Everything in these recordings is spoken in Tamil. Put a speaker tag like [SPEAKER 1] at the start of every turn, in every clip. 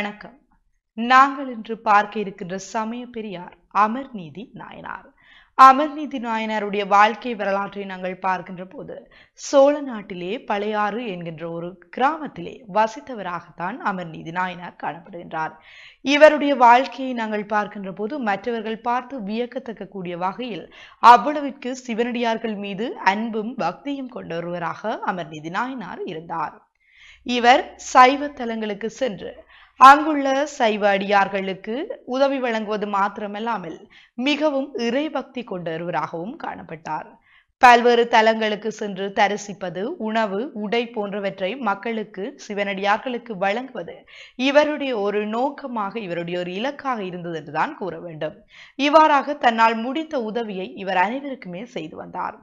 [SPEAKER 1] வணக்கம் நாங்கள் இன்று பார்க்க இருக்கின்ற சமய பெரியார் அமர்நீதி நாயனார் அமர்நீதி நாயனாருடைய வாழ்க்கை வரலாற்றை நாங்கள் பார்க்கின்ற போது சோழ நாட்டிலே பழையாறு என்கின்ற ஒரு கிராமத்திலே வசித்தவராகத்தான் அமர்நீதி நாயனார் காணப்படுகின்றார் இவருடைய வாழ்க்கையை நாங்கள் பார்க்கின்ற போது மற்றவர்கள் பார்த்து வியக்கத்தக்க கூடிய வகையில் அவ்வளவிற்கு சிவனடியார்கள் மீது அன்பும் பக்தியும் கொண்டவருவராக அமர்நீதி நாயனார் இருந்தார் இவர் சைவ தலங்களுக்கு சென்று அங்குள்ள சைவ அடியார்களுக்கு உதவி வழங்குவது மாத்திரமல்லாமல் மிகவும் இறைபக்தி கொண்டவராகவும் காணப்பட்டார் பல்வேறு தலங்களுக்கு சென்று தரிசிப்பது உணவு உடை போன்றவற்றை மக்களுக்கு சிவனடியார்களுக்கு வழங்குவது இவருடைய ஒரு நோக்கமாக இவருடைய ஒரு இலக்காக இருந்தது என்றுதான் கூற வேண்டும் இவ்வாறாக தன்னால் முடித்த உதவியை இவர் அனைவருக்குமே செய்து வந்தார்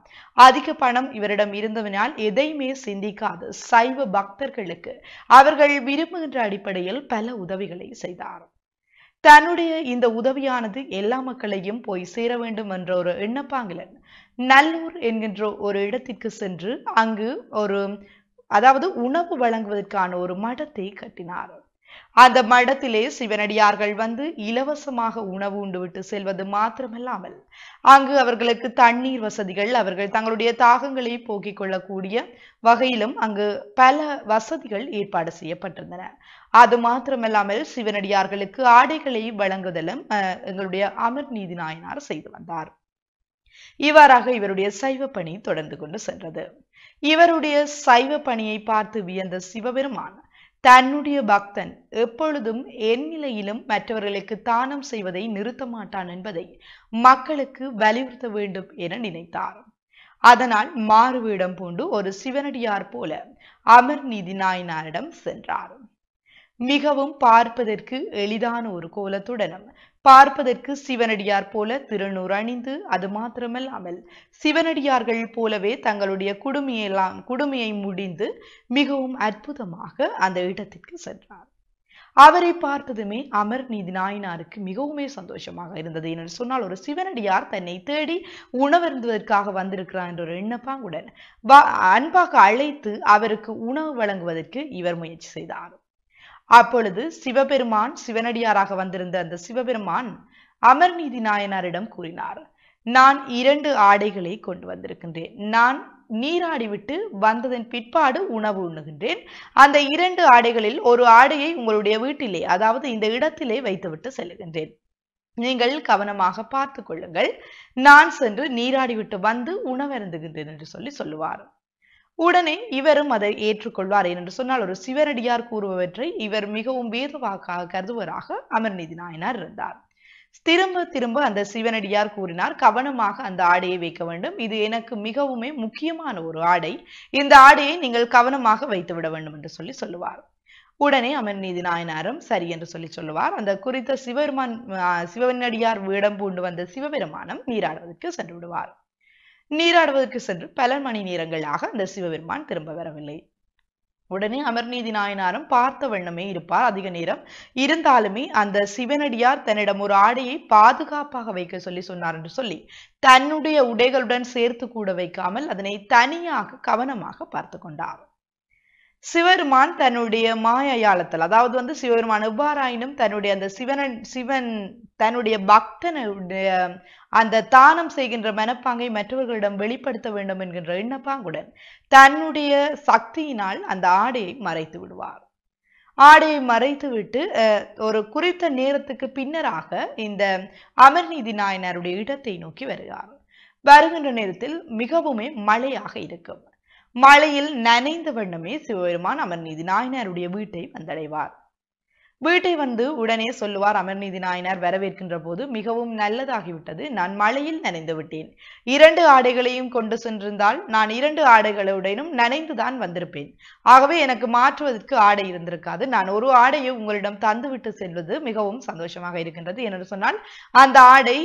[SPEAKER 1] அதிக பணம் இவரிடம் இருந்தவனால் எதையுமே சிந்திக்காத சைவ பக்தர்களுக்கு அவர்கள் விரும்புகின்ற அடிப்படையில் பல உதவிகளை செய்தார் தன்னுடைய இந்த உதவியானது எல்லா மக்களையும் போய் சேர வேண்டும் என்ற ஒரு எண்ணப்பாங்கிலன் நல்லூர் என்கின்ற ஒரு இடத்திற்கு சென்று அங்கு ஒரு அதாவது உணவு வழங்குவதற்கான ஒரு மடத்தை கட்டினார் அந்த மடத்திலே சிவனடியார்கள் வந்து இலவசமாக உணவு உண்டுவிட்டு செல்வது மாத்திரமல்லாமல் அங்கு அவர்களுக்கு தண்ணீர் வசதிகள் அவர்கள் தங்களுடைய தாகங்களை போக்கிக் கொள்ளக்கூடிய வகையிலும் அங்கு பல வசதிகள் ஏற்பாடு செய்யப்பட்டிருந்தன அது மாத்திரமல்லாமல் சிவனடியார்களுக்கு ஆடைகளை வழங்குதலும் எங்களுடைய அமர் நீதி நாயனார் செய்து வந்தார் இவ்வாறாக இவருடைய சைவ பணி தொடர்ந்து கொண்டு சென்றது இவருடைய சைவ பணியை பார்த்து வியந்த சிவபெருமான் தன்னுடைய பக்தன் எப்பொழுதும் என் நிலையிலும் மற்றவர்களுக்கு தானம் செய்வதை நிறுத்த மாட்டான் என்பதை மக்களுக்கு வலியுறுத்த வேண்டும் என நினைத்தார் அதனால் மாறுவிடம் பூண்டு ஒரு சிவனடியார் போல அமர் நீதி நாயனாரிடம் சென்றார் மிகவும் பார்ப்பதற்கு எளிதான ஒரு கோலத்துடனும் பார்ப்பதற்கு சிவனடியார் போல திருநூறு அணிந்து அது மாத்திரமல்லாமல் சிவனடியார்கள் போலவே தங்களுடைய குடுமையெல்லாம் குடுமையை முடிந்து மிகவும் அற்புதமாக அந்த இடத்திற்கு சென்றார் அவரை பார்த்ததுமே அமர் நீதி நாயினாருக்கு மிகவுமே சந்தோஷமாக இருந்தது என்று சொன்னால் ஒரு சிவனடியார் தன்னை தேடி உணவருந்துவதற்காக வந்திருக்கிறார் என்ற ஒரு எண்ணப்பாங்குடன் அன்பாக அழைத்து அவருக்கு உணவு வழங்குவதற்கு இவர் முயற்சி செய்தார் அப்பொழுது சிவபெருமான் சிவனடியாராக வந்திருந்த அந்த சிவபெருமான் அமர்நீதி நாயனாரிடம் கூறினார் நான் இரண்டு ஆடைகளை கொண்டு வந்திருக்கின்றேன் நான் நீராடிவிட்டு வந்ததன் பிற்பாடு உணவு உண்ணுகின்றேன் அந்த இரண்டு ஆடைகளில் ஒரு ஆடையை உங்களுடைய வீட்டிலே அதாவது இந்த இடத்திலே வைத்துவிட்டு செல்லுகின்றேன் நீங்கள் கவனமாக பார்த்து கொள்ளுங்கள் நான் சென்று நீராடிவிட்டு வந்து உணவருந்துகின்றேன் என்று சொல்லி சொல்லுவார் உடனே இவரும் அதை ஏற்றுக்கொள்வார் என்று சொன்னால் ஒரு சிவனடியார் கூறுபவற்றை இவர் மிகவும் வேறுவாக்காக கருதுவராக அமர்நீதி நாயனார் இருந்தார் திரும்ப திரும்ப அந்த சிவனடியார் கூறினார் கவனமாக அந்த ஆடையை வைக்க வேண்டும் இது எனக்கு மிகவுமே முக்கியமான ஒரு ஆடை இந்த ஆடையை நீங்கள் கவனமாக வைத்து விட வேண்டும் என்று சொல்லி சொல்லுவார் உடனே அமர்நீதி நாயனாரும் சரி என்று சொல்லி சொல்லுவார் அந்த குறித்த சிவபெருமான் சிவனடியார் வீடம் பூண்டு வந்த சிவபெருமானம் நீராடுவதற்கு சென்று விடுவார் நீராடுவதற்கு சென்று பல மணி நேரங்களாக அந்த சிவபெருமான் திரும்ப வரவில்லை உடனே அமர்நீதி நாயனாரும் பார்த்த வண்ணமே இருப்பார் அதிக நேரம் இருந்தாலுமே அந்த சிவனடியார் தன்னிடம் ஒரு ஆடையை பாதுகாப்பாக வைக்க சொல்லி சொன்னார் என்று சொல்லி தன்னுடைய உடைகளுடன் சேர்த்து கூட வைக்காமல் அதனை தனியாக கவனமாக பார்த்து கொண்டார் சிவருமான் தன்னுடைய மாயாளத்தில் அதாவது வந்து சிவபெருமான் எவ்வாறாயினும் தன்னுடைய அந்த சிவனன் சிவன் தன்னுடைய பக்தனுடைய அந்த தானம் செய்கின்ற மனப்பாங்கை மற்றவர்களிடம் வெளிப்படுத்த வேண்டும் என்கின்ற எண்ணப்பாங்குடன் தன்னுடைய சக்தியினால் அந்த ஆடையை மறைத்து விடுவார் ஆடையை மறைத்துவிட்டு ஒரு குறித்த நேரத்துக்கு பின்னராக இந்த அமர்நீதி நாயனாருடைய இடத்தை நோக்கி வருகிறார் வருகின்ற நேரத்தில் மிகவுமே மழையாக இருக்கும் மழையில் நனைந்த வண்ணமே சிவபெருமான் அமர்நீதி நாயனாருடைய வீட்டை வந்தடைவார் வீட்டை வந்து உடனே சொல்லுவார் அமர்நீதி நாயனார் வரவேற்கின்ற போது மிகவும் நல்லதாகிவிட்டது நான் மழையில் நனைந்து விட்டேன் இரண்டு ஆடைகளையும் கொண்டு சென்றிருந்தால் நான் இரண்டு ஆடைகளுடனும் நனைந்துதான் வந்திருப்பேன் ஆகவே எனக்கு மாற்றுவதற்கு ஆடை இருந்திருக்காது நான் ஒரு ஆடையை உங்களிடம் தந்துவிட்டு செல்வது மிகவும் சந்தோஷமாக இருக்கின்றது என்று சொன்னால் அந்த ஆடை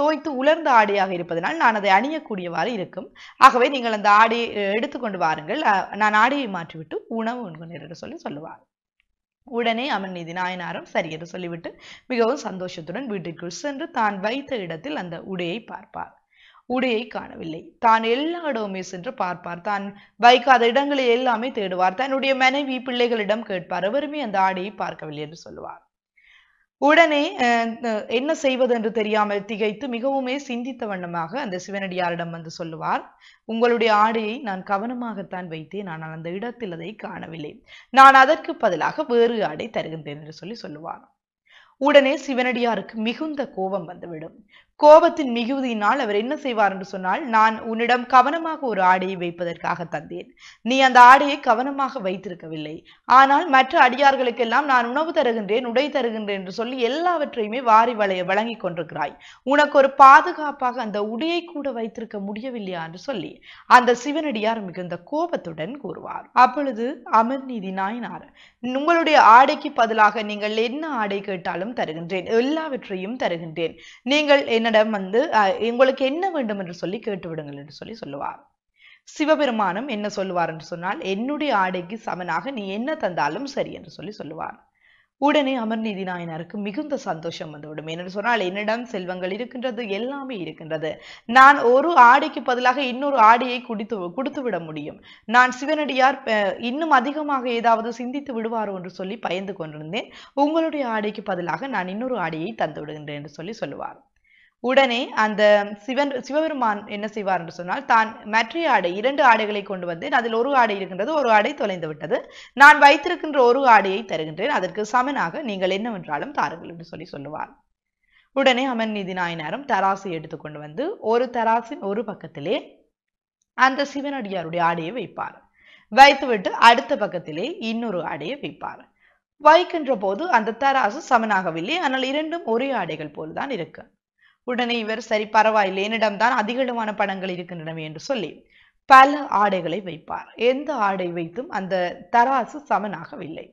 [SPEAKER 1] தோய்த்து உலர்ந்த ஆடையாக இருப்பதனால் நான் அதை அணியக்கூடியவாறு இருக்கும் ஆகவே நீங்கள் அந்த ஆடையை எடுத்துக்கொண்டு வாருங்கள் நான் ஆடையை மாற்றிவிட்டு உணவு உண்கிறேன் என்று சொல்லி சொல்லுவார் உடனே அவன் நிதி நாயனாரும் சரி என்று சொல்லிவிட்டு மிகவும் சந்தோஷத்துடன் வீட்டிற்குள் சென்று தான் வைத்த இடத்தில் அந்த உடையை பார்ப்பார் உடையை காணவில்லை தான் எல்லா இடமுமே சென்று பார்ப்பார் தான் வைக்காத இடங்களில் எல்லாமே தேடுவார் தன்னுடைய மனைவி பிள்ளைகளிடம் கேட்பார் அவருமே அந்த ஆடையை பார்க்கவில்லை என்று சொல்லுவார் உடனே என்ன செய்வது என்று தெரியாமல் திகைத்து மிகவுமே சிந்தித்த வண்ணமாக அந்த சிவனடியாரிடம் வந்து சொல்லுவார் உங்களுடைய ஆடையை நான் கவனமாகத்தான் வைத்தேன் ஆனால் அந்த இடத்தில் அதை காணவில்லை நான் அதற்கு பதிலாக வேறு ஆடை தருகின்றேன் என்று சொல்லி சொல்லுவார் உடனே சிவனடியாருக்கு மிகுந்த கோபம் வந்துவிடும் கோபத்தின் மிகுதியினால் அவர் என்ன செய்வார் என்று சொன்னால் நான் உன்னிடம் கவனமாக ஒரு ஆடையை வைப்பதற்காக தந்தேன் நீ அந்த ஆடையை கவனமாக வைத்திருக்கவில்லை ஆனால் மற்ற அடியார்களுக்கெல்லாம் நான் உணவு தருகின்றேன் உடை தருகின்றேன் என்று சொல்லி எல்லாவற்றையுமே வாரி வளைய வழங்கி கொண்டிருக்கிறாய் உனக்கு ஒரு பாதுகாப்பாக அந்த உடையை கூட வைத்திருக்க முடியவில்லையா என்று சொல்லி அந்த சிவனடியார் மிகுந்த கோபத்துடன் கூறுவார் அப்பொழுது அமர்நீதி நாயனார் உங்களுடைய ஆடைக்கு பதிலாக நீங்கள் என்ன ஆடை கேட்டாலும் அனைத்தையும் தருகின்றேன் எல்லாவற்றையும் தருகின்றேன் நீங்கள் என்னிடம் வந்து உங்களுக்கு என்ன வேண்டும் என்று சொல்லி கேட்டுவிடுங்கள் என்று சொல்லி சொல்லுவார் சிவபெருமானும் என்ன சொல்லுவார் என்று சொன்னால் என்னுடைய ஆடைக்கு சமனாக நீ என்ன தந்தாலும் சரி என்று சொல்லி சொல்லுவார் உடனே அமர்நீதி நாயனாருக்கு மிகுந்த சந்தோஷம் வந்துவிடும் என்னென்று சொன்னால் என்னிடம் செல்வங்கள் இருக்கின்றது எல்லாமே இருக்கின்றது நான் ஒரு ஆடைக்கு பதிலாக இன்னொரு ஆடையை குடித்து கொடுத்து விட முடியும் நான் சிவனடியார் இன்னும் அதிகமாக ஏதாவது சிந்தித்து விடுவாரோ என்று சொல்லி பயந்து கொண்டிருந்தேன் உங்களுடைய ஆடைக்கு பதிலாக நான் இன்னொரு ஆடையை தந்து விடுகின்றேன் என்று சொல்லி சொல்லுவார் உடனே அந்த சிவன் சிவபெருமான் என்ன செய்வார் என்று சொன்னால் தான் மற்ற ஆடை இரண்டு ஆடைகளை கொண்டு வந்தேன் அதில் ஒரு ஆடை இருக்கின்றது ஒரு ஆடை தொலைந்து விட்டது நான் வைத்திருக்கின்ற ஒரு ஆடையை தருகின்றேன் அதற்கு சமனாக நீங்கள் என்னவென்றாலும் தாருங்கள் என்று சொல்லி சொல்லுவார் உடனே அமன் நீதி நாயனாரும் தராசு எடுத்துக்கொண்டு வந்து ஒரு தராசின் ஒரு பக்கத்திலே அந்த சிவனடியாருடைய ஆடையை வைப்பார் வைத்துவிட்டு அடுத்த பக்கத்திலே இன்னொரு ஆடையை வைப்பார் வைக்கின்ற போது அந்த தராசு சமனாகவில்லை ஆனால் இரண்டும் ஒரே ஆடைகள் போல்தான் இருக்கு உடனே இவர் சரி பரவாயில்லை என்னிடம்தான் அதிகளமான பணங்கள் இருக்கின்றன என்று சொல்லி பல ஆடைகளை வைப்பார் எந்த ஆடை வைத்தும் அந்த தராசு சமனாகவில்லை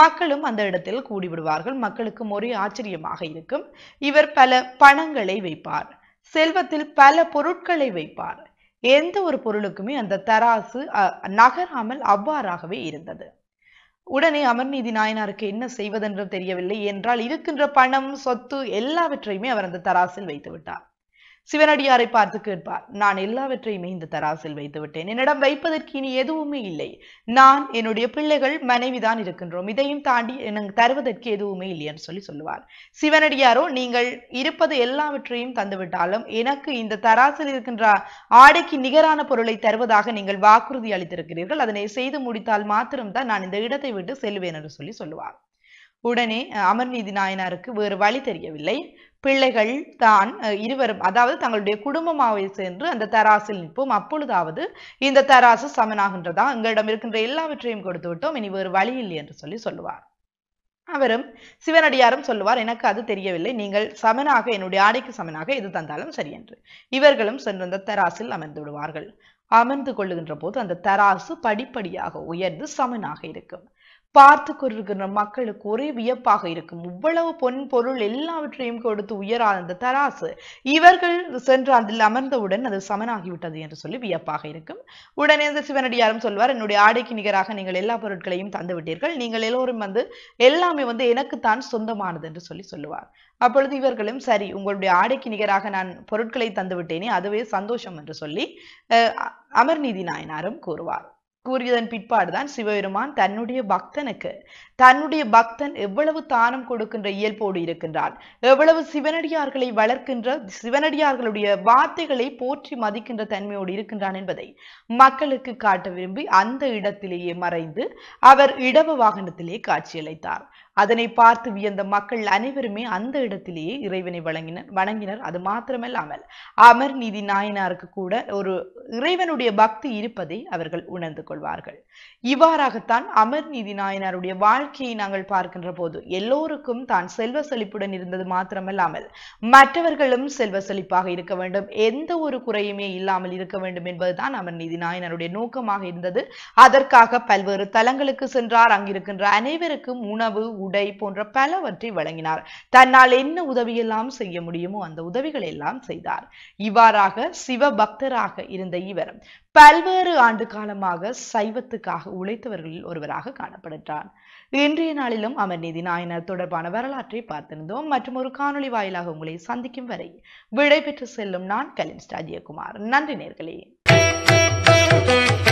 [SPEAKER 1] மக்களும் அந்த இடத்தில் கூடிவிடுவார்கள் மக்களுக்கும் ஒரே ஆச்சரியமாக இருக்கும் இவர் பல பணங்களை வைப்பார் செல்வத்தில் பல பொருட்களை வைப்பார் எந்த ஒரு பொருளுக்குமே அந்த தராசு நகராமல் அவ்வாறாகவே இருந்தது உடனே அமர்நீதி நாயனாருக்கு என்ன செய்வதென்றும் தெரியவில்லை என்றால் இருக்கின்ற பணம் சொத்து எல்லாவற்றையுமே அவர் அந்த தராசில் வைத்து விட்டார் சிவனடியாரை பார்த்து கேட்பார் நான் எல்லாவற்றையும் இந்த தராசில் வைத்து விட்டேன் என்னிடம் வைப்பதற்கு இனி எதுவுமே இல்லை நான் என்னுடைய பிள்ளைகள் மனைவிதான் இருக்கின்றோம் இதையும் தாண்டி எனக்கு தருவதற்கு எதுவுமே என்று சொல்லி சொல்லுவார் சிவனடியாரோ நீங்கள் இருப்பது எல்லாவற்றையும் தந்துவிட்டாலும் எனக்கு இந்த தராசில் இருக்கின்ற ஆடைக்கு நிகரான பொருளை தருவதாக நீங்கள் வாக்குறுதி அளித்திருக்கிறீர்கள் அதனை செய்து முடித்தால் மாத்திரம்தான் நான் இந்த இடத்தை விட்டு செல்வேன் என்று சொல்லி சொல்லுவார் உடனே அமர்நீதி நாயனாருக்கு வேறு வழி தெரியவில்லை பிள்ளைகள் தான் இருவரும் அதாவது தங்களுடைய குடும்பமாக சென்று அந்த தராசில் நிற்போம் அப்பொழுதாவது இந்த தராசு சமனாகின்றதா எங்களிடம் இருக்கின்ற எல்லாவற்றையும் கொடுத்து விட்டோம் இனி வேறு வழி இல்லை என்று சொல்லி சொல்லுவார் அவரும் சிவனடியாரும் சொல்லுவார் எனக்கு அது தெரியவில்லை நீங்கள் சமனாக என்னுடைய ஆடைக்கு சமனாக இது தந்தாலும் சரி என்று இவர்களும் அந்த தராசில் அமர்ந்து விடுவார்கள் அமர்ந்து கொள்ளுகின்ற போது அந்த தராசு படிப்படியாக உயர்ந்து சமனாக இருக்கும் பார்த்து கொண்டிருக்கிற மக்களுக்கு ஒரே வியப்பாக இருக்கும் இவ்வளவு பொன் பொருள் எல்லாவற்றையும் கொடுத்து உயரா அந்த தராசு இவர்கள் சென்று அதில் அமர்ந்தவுடன் அது சமனாகிவிட்டது என்று சொல்லி வியப்பாக இருக்கும் உடனே இந்த சிவனடியாரும் சொல்வார் என்னுடைய ஆடைக்கு நிகராக நீங்கள் எல்லா பொருட்களையும் தந்து விட்டீர்கள் நீங்கள் எல்லோரும் வந்து எல்லாமே வந்து எனக்குத்தான் சொந்தமானது என்று சொல்லி சொல்லுவார் அப்பொழுது இவர்களும் சரி உங்களுடைய ஆடைக்கு நிகராக நான் பொருட்களை தந்து விட்டேனே அதுவே சந்தோஷம் என்று சொல்லி அமர்நீதி நாயனாரும் கூறுவார் கூறியதன் பிற்பாடுதான் சிவபெருமான் தன்னுடைய பக்தனுக்கு தன்னுடைய பக்தன் எவ்வளவு தானம் கொடுக்கின்ற இயல்போடு இருக்கின்றான் எவ்வளவு சிவனடியார்களை வளர்க்கின்ற சிவனடியார்களுடைய வார்த்தைகளை போற்றி மதிக்கின்ற தன்மையோடு இருக்கின்றான் என்பதை மக்களுக்கு காட்ட விரும்பி அந்த இடத்திலேயே மறைந்து அவர் இடவ வாகனத்திலே காட்சியளித்தார் அதனை பார்த்து வியந்த மக்கள் அனைவருமே அந்த இடத்திலேயே இறைவனை வழங்கினர் வணங்கினர் அது மாத்திரமல்லாமல் அமர் நீதி நாயனாருக்கு கூட ஒரு இறைவனுடைய பக்தி இருப்பதை அவர்கள் உணர்ந்து கொள்வார்கள் இவ்வாறாகத்தான் அமர் நீதி நாயனாருடைய வாழ்க்கையை நாங்கள் பார்க்கின்ற போது எல்லோருக்கும் தான் செல்வ செழிப்புடன் இருந்தது மாத்திரமல்லாமல் மற்றவர்களும் செல்வ செழிப்பாக இருக்க வேண்டும் எந்த ஒரு குறையுமே இல்லாமல் இருக்க வேண்டும் என்பதுதான் அமர் நீதி நாயனாருடைய நோக்கமாக இருந்தது அதற்காக பல்வேறு தலங்களுக்கு சென்றார் அங்கிருக்கின்ற அனைவருக்கும் உணவு உடை போன்ற பலவற்றை வழங்கினார் தன்னால் என்ன உதவியெல்லாம் செய்ய முடியுமோ அந்த உதவிகளை எல்லாம் செய்தார் இவ்வாறாக சிவ பக்தராக இருந்த இவர் பல்வேறு ஆண்டு காலமாக சைவத்துக்காக உழைத்தவர்களில் ஒருவராக காணப்படுகிறார் இன்றைய நாளிலும் அமர் அமர்நீதி நாயனர் தொடர்பான வரலாற்றை பார்த்திருந்தோம் மற்றும் ஒரு காணொலி வாயிலாக உங்களை சந்திக்கும் வரை விடைபெற்று செல்லும் நான் கலின் ஸ்டாஜியகுமார் நன்றி நேர்களே thank you